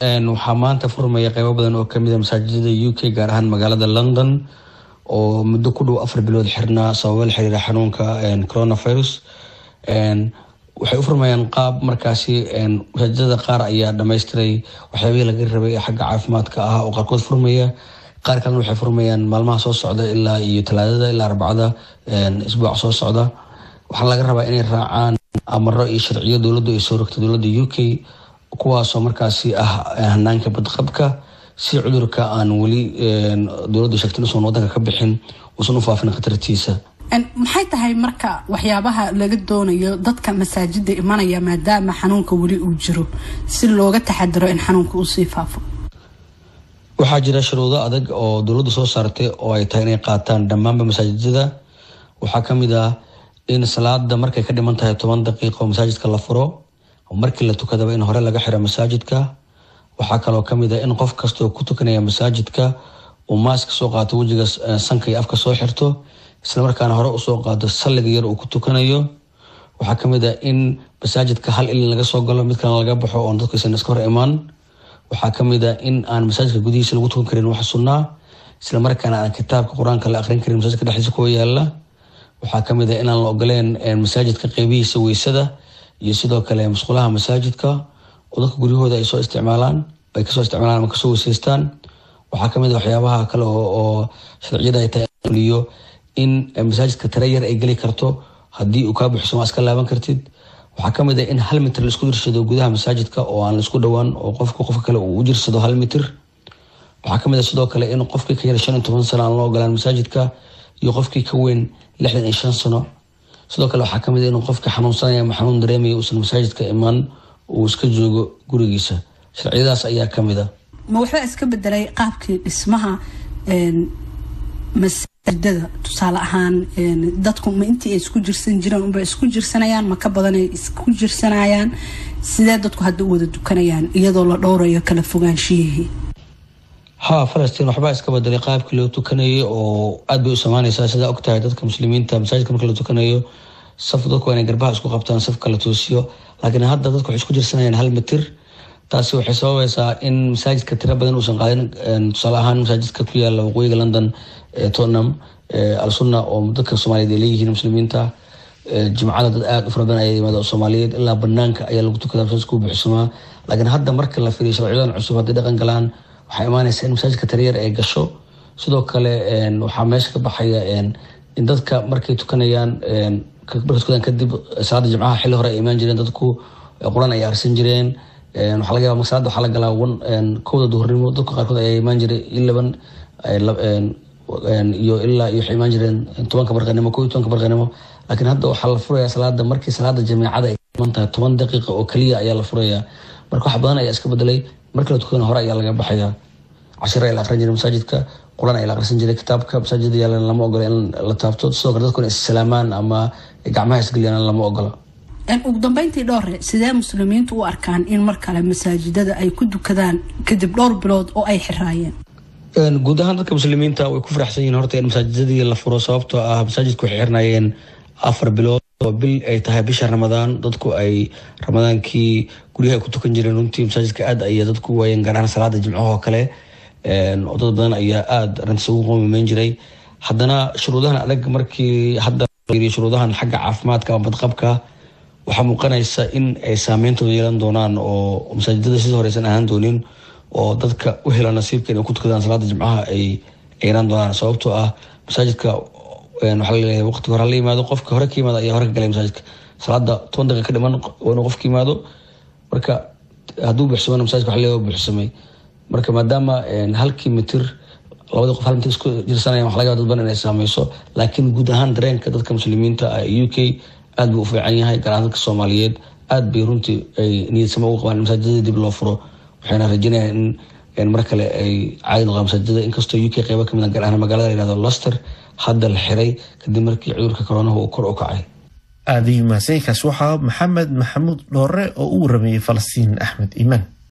waxaa maanta furmaya qeybo badan oo kamida masaajidada u k gaar ahaan magaalada london oo muddo ku dhow afar bilood xirnaa sababo la xiriira xanuunka coronavirus waxay u furmayaan qaab markaasi masaajidada qaar ayaa dhamaystiray waxyaabihii laga rabay xagga caafimaadka ah oo qaarkood furmaya qaar kalena waxay furmayaan maalmaha soo socda ilaa iyo talaadada ilaa arbacada isbuuc soo socda waxaana laga rabaa inay raacaan amaro iyo sharciyo dowladdu ay soo rogtay dowladda u k kuwaasoo markaasi ah eh, hanaanka badqabka si cudurka aan weli eh, dowladu sheegta inuusan wadanka ka bixin uusan u faafin khatartiisa maxay tahay marka waxyaabaha laga doonayo dadka masaajidda imanaya maadaama xanuunka weli uu jiro si looga taxadiro in xanuunka uusii faafo waxaa jira shuruudo adag oo dowladdu soo saartay oo ay tahay inay qaataan dhammaanba masaajidada waxaa kamid ah in salaada markay ka dhiman tahay toban daqiiqo masaajidka la furo markii la tukadaba in hore laga xiro masaajidka waxaa kaloo kamid a ah in qof kastoo ku tukanaya masaajidka uu maaska soo qaato wejiga eh, sanka iyo afka soo xirto islamarkaana hore usoo qaado salliga yar uu ku tukanayo waxaa kamid a ah in masaajidka hal ilin laga soo galo mid kalena laga baxo oon dadku isan iska hor imaan waxaa kamid a ah in aan masaajidka gudihiisa lagu tukan karin wax sunnaa islamarkaana aan kitaabka qur-aanka la aqrin karin masaajidka dhexdiisa kuwa yaala waxaa kamid a inaan la ogoleen eh, masaajidka qeybihiisa weysada iyo sidoo kale musqulaha masaajidka oo dadka guryahooda ay soo isticmaalaan ay kasoo isticmaalaan ama kasoo wasaystaan waxaa kamid a ah waxyaabaha kale oo sharciyada ay tahay in eh, masaajidka tare yar ay geli karto haddii uu kaa buxsamo iska laaban kartid waxaa kamid a ah in hal mitir laisku jirsado gudaha masaajidka oo aan laisku dhowaan oo qofka qofka kale uu u jirsado hal mitir waxaa kamid a ah sidoo kale in qofkii ka yar shan iyo toban sano aan loo ogolaan masaajidka iyo qofkii ka weyn lixdan iyo shan sano sidoo kale waxaa kamid ah inuu qofka xanuunsanaya ama xanuun dareemaya uusan masaajidka imaan uu iska joogo gurigiisa sharciyadaas ayaa kamid a ah. ma waxbaa iska bedelay qaabkii dhismaha masaajidada tusaale ahaan dadku ma intii ay isku jirsan jireen unbay isku jirsanayaan ma ka badanay isku jirsanayaan sidee dadku hadda u wada dukanayaan iyadoo la dhowrayo kala fogaanshiyihii ha falastiin waxbaa iska badelay qaabkii loo tukanayay oo aad bay u samaanaysaa sidaa og dadka muslimiinta masaajidka markii la tukanayo saf dadku waa inay garbaha isku qabtaan safka la toosiyo laakiin hadda dadku waxay isku jirsanayaan hal mitir taasi waxay sababaysaa in masaajidka tiro badan uusan qaadin tusaale ahaan masaajidka ku yaala waqooyiga london ee tottenham oo dadka soomaaliyeed ay leeyihiin muslimiinta jimcada dad aada u fara badan ayaa yimaada soomaaliyeed ilaa banaanka ayaa lagu tukadaa masaajidka u buuxsamaa laakiin hadda marka la fiiriyo sharciyadan cusub hadday dhaqan galaan waxaa imaaneysa in masaajidka taryar ay gasho sidoo kale waxaa meesha ka baxaya in dadka markay tukanayaan kadib salaada jimcaha xilli hore imaan jireen dadku qur-aan ay akhrisan jireen waxaa laga yaba salaada waxaa la galaa kowda duhurnimo dadka qaarkood ayaa imaan jiray ilaban iyo ilaa iyo waxay imaan jireen tobanka barqanimo ko iyo tobanka barqanimo laakiin hadda waxaa la furayaa salaada markii salaada jamiicada ay iman toban daqiiqa oo keliya ayaa la furayaa marka wax badan ayaa iska bedelay markala tukana hore ayaa laga baxayaa cashir ayaa la aqran jiray masaajidka quran ay la aqrisan jiray kitaabka masaajid yaal lama ogola in la taabto sidoo kale dadkuna issalaamaan ama gacmaha isgeliyaan lama ogola ugu dambeyntii dhowre sidee muslimiintu u arkaan in mar kale masaajidada ay ku dukadaan kadib dhowr bilood oo ay xiraayeen guud ahaan dadka muslimiinta way ku faraxsan yihiin horta in masaajidadii la furo sababtoo ah masaajidku waxay xirnaayeen afar bilood oo bil ay tahay bisha ramadaan dadku ay ramadaankii guryaha ku tukan jireen runtii masaajidka aad ayay dadku waayeen gaar salaada jimcaha kale oo dad badan ayaa aada arintaas ugu jiray haddana shuruudahan adag markii hadda shuruudahan xagga caafimaadka ama badqabka waxaa muuqanaysa in ay saameyntooda yeelan doonaan oo masaajidada sida horeysan ahaan doonin oo dadka u hela nasiibka inay ku tukadaan salaada jimcaha ay yeelan doonaan sababtoo ah masaajidka waxaa laleeyahay waqti hore hala yimaado qofka hore ka yimaado ayaa hore ka galay masaajidka salaada toban daqiiqa ka dhiman waa inuu yimaado marka hadduu buuxsamayna masaajidka waxa leeyahay buuxsamay marka maadaama halkii mitir labadii qof hal mitir isku jirsanayaan waxa laga yaaba dad badan inay saameyso laakiin guud ahaan dareenka dadka muslimiinta u k aada buu u fiican yahay gaar dadka soomaaliyeed aada bay runtii ay niyadsamo uga qabaan in masaajidada dib loo furo waxayna rajeynayaan in mar kale ay caadi noqdaan masaajidada inkastoo u k qeybo kamid gaar ahaan magaalada la yihahdo lester hadda la xiray kadib markii cudurka koronaha uu kor u kacay aadihii mahaseykaas waxaa maxamed maxamuud dhoore oo u warameeyey falastiin axmed iimaan